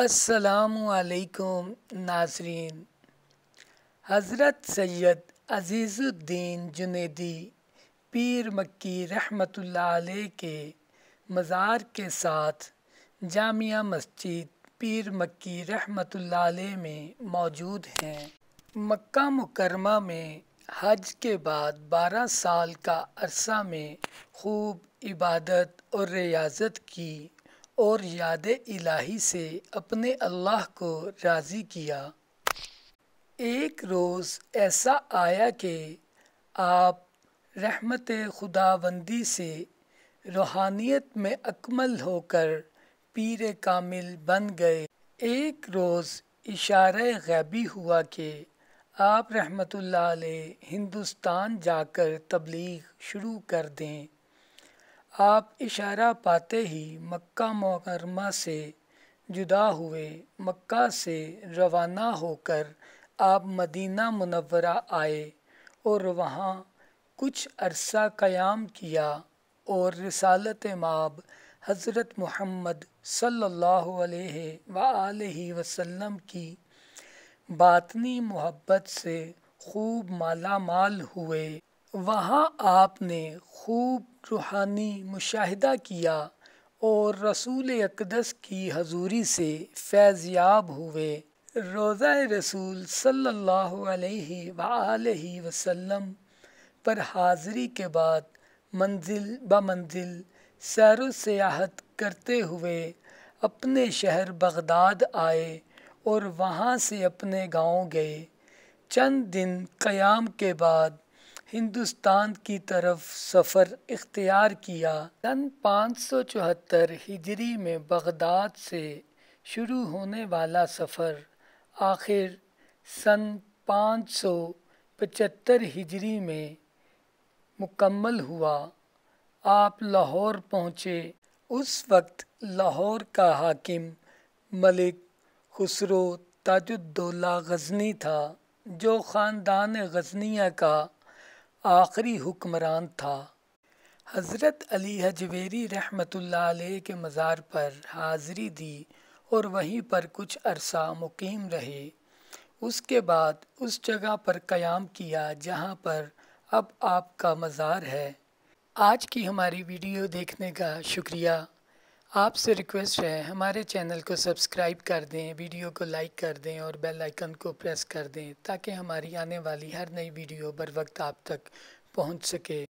असलकुम नाजरीन हज़रत सैयद अज़ीज़ुद्दीन जुनेदी पीर मक्की रहमत के मज़ार के साथ जामिया मस्जिद पीर मक्की रहमत में मौजूद हैं मक्का मुकरमा में हज के बाद 12 साल का अरसा में खूब इबादत और रियाजत की और याद इलाही से अपने अल्लाह को राज़ी किया एक रोज़ ऐसा आया कि आप रहमत खुदाबंदी से रूहानियत में अकमल होकर पीर कामिल बन गए एक रोज़ इशारा गैबी हुआ कि आप रहमतुल्लाह हिंदुस्तान जाकर तबलीग शुरू कर दें आप इशारा पाते ही मक्का मकरमा से जुदा हुए मक्का से रवाना होकर आप मदीना मुनवरा आए और वहाँ कुछ अरसा क़याम किया और रसालत माब हज़रत महमद सल्ह वसम की बातनी मोहब्बत से खूब माला माल हुए वहाँ आपने खूब रूहानी मुशाहिदा किया और रसूल अकदस की हजूरी से फैज़याब हुए रोज़ा रसूल सल्लल्लाहु अलैहि सल्ला वसल्लम पर हाज़री के बाद मंजिल ब मंजिल सैर सयाहत करते हुए अपने शहर बगदाद आए और वहाँ से अपने गांव गए चंद दिन क़याम के बाद हिंदुस्तान की तरफ सफ़र इख्तियार किया सन पाँच सौ चौहत्तर हिजरी में बगदाद से शुरू होने वाला सफ़र आखिर सन पाँच सौ पचहत्तर हिजरी में मुकम्मल हुआ आप लाहौर पहुँचे उस वक्त लाहौर का हाकिम मलिक खुसरो ताजुद्दौला गजनी था जो ख़ानदान गजनिया का आखिरी हुक्मरान था हज़रत अली हजवेरी रहमतुल्लाह ला के मज़ार पर हाज़री दी और वहीं पर कुछ अरसा मुकीम रहे उसके बाद उस जगह पर क़याम किया जहाँ पर अब आपका मज़ार है आज की हमारी वीडियो देखने का शुक्रिया आपसे रिक्वेस्ट है हमारे चैनल को सब्सक्राइब कर दें वीडियो को लाइक कर दें और बेल आइकन को प्रेस कर दें ताकि हमारी आने वाली हर नई वीडियो बर वक्त आप तक पहुंच सके